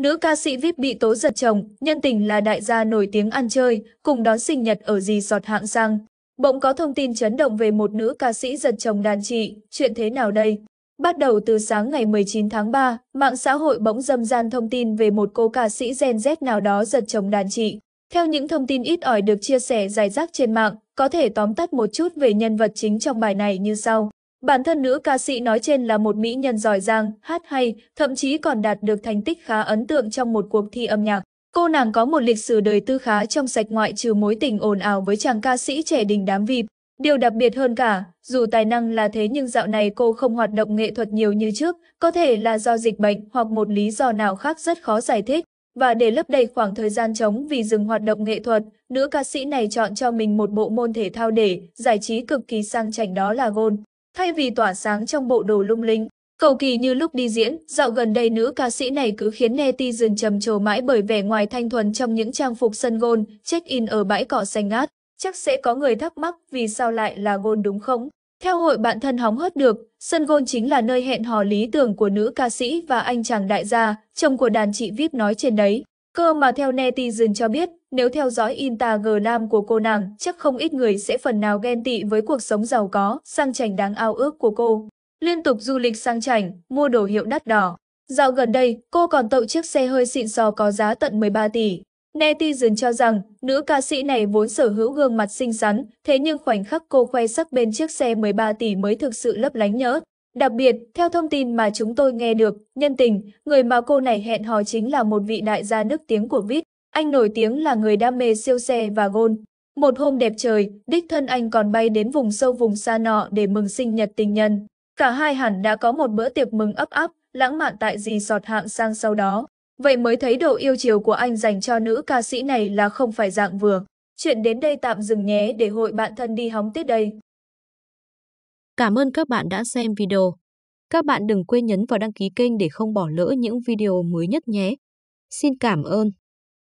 Nữ ca sĩ VIP bị tố giật chồng, nhân tình là đại gia nổi tiếng ăn chơi, cùng đón sinh nhật ở gì sọt hạng sang. Bỗng có thông tin chấn động về một nữ ca sĩ giật chồng đàn chị, chuyện thế nào đây? Bắt đầu từ sáng ngày 19 tháng 3, mạng xã hội bỗng dâm gian thông tin về một cô ca sĩ Gen Z nào đó giật chồng đàn chị. Theo những thông tin ít ỏi được chia sẻ dài rác trên mạng, có thể tóm tắt một chút về nhân vật chính trong bài này như sau. Bản thân nữ ca sĩ nói trên là một mỹ nhân giỏi giang, hát hay, thậm chí còn đạt được thành tích khá ấn tượng trong một cuộc thi âm nhạc. Cô nàng có một lịch sử đời tư khá trong sạch ngoại trừ mối tình ồn ào với chàng ca sĩ trẻ đình đám vịp. Điều đặc biệt hơn cả, dù tài năng là thế nhưng dạo này cô không hoạt động nghệ thuật nhiều như trước, có thể là do dịch bệnh hoặc một lý do nào khác rất khó giải thích. Và để lấp đầy khoảng thời gian trống vì dừng hoạt động nghệ thuật, nữ ca sĩ này chọn cho mình một bộ môn thể thao để giải trí cực kỳ sang chảnh đó là gôn. Thay vì tỏa sáng trong bộ đồ lung linh, cầu kỳ như lúc đi diễn, dạo gần đây nữ ca sĩ này cứ khiến netizen trầm trồ mãi bởi vẻ ngoài thanh thuần trong những trang phục sân gôn, check-in ở bãi cỏ xanh ngát. Chắc sẽ có người thắc mắc vì sao lại là gôn đúng không? Theo hội bạn thân hóng hớt được, sân gôn chính là nơi hẹn hò lý tưởng của nữ ca sĩ và anh chàng đại gia, chồng của đàn chị VIP nói trên đấy. Cơ mà theo netizen cho biết, nếu theo dõi Instagram của cô nàng, chắc không ít người sẽ phần nào ghen tị với cuộc sống giàu có, sang chảnh đáng ao ước của cô. Liên tục du lịch sang chảnh, mua đồ hiệu đắt đỏ. Dạo gần đây, cô còn tậu chiếc xe hơi xịn sò có giá tận 13 tỷ. Netizen cho rằng, nữ ca sĩ này vốn sở hữu gương mặt xinh xắn, thế nhưng khoảnh khắc cô khoe sắc bên chiếc xe 13 tỷ mới thực sự lấp lánh nhớ. Đặc biệt, theo thông tin mà chúng tôi nghe được, nhân tình, người mà cô này hẹn hò chính là một vị đại gia nước tiếng của Vít. Anh nổi tiếng là người đam mê siêu xe và gôn. Một hôm đẹp trời, đích thân anh còn bay đến vùng sâu vùng xa nọ để mừng sinh nhật tình nhân. Cả hai hẳn đã có một bữa tiệc mừng ấp áp, lãng mạn tại gì sọt hạng sang sau đó. Vậy mới thấy độ yêu chiều của anh dành cho nữ ca sĩ này là không phải dạng vừa. Chuyện đến đây tạm dừng nhé để hội bạn thân đi hóng tiết đây. Cảm ơn các bạn đã xem video. Các bạn đừng quên nhấn vào đăng ký kênh để không bỏ lỡ những video mới nhất nhé. Xin cảm ơn.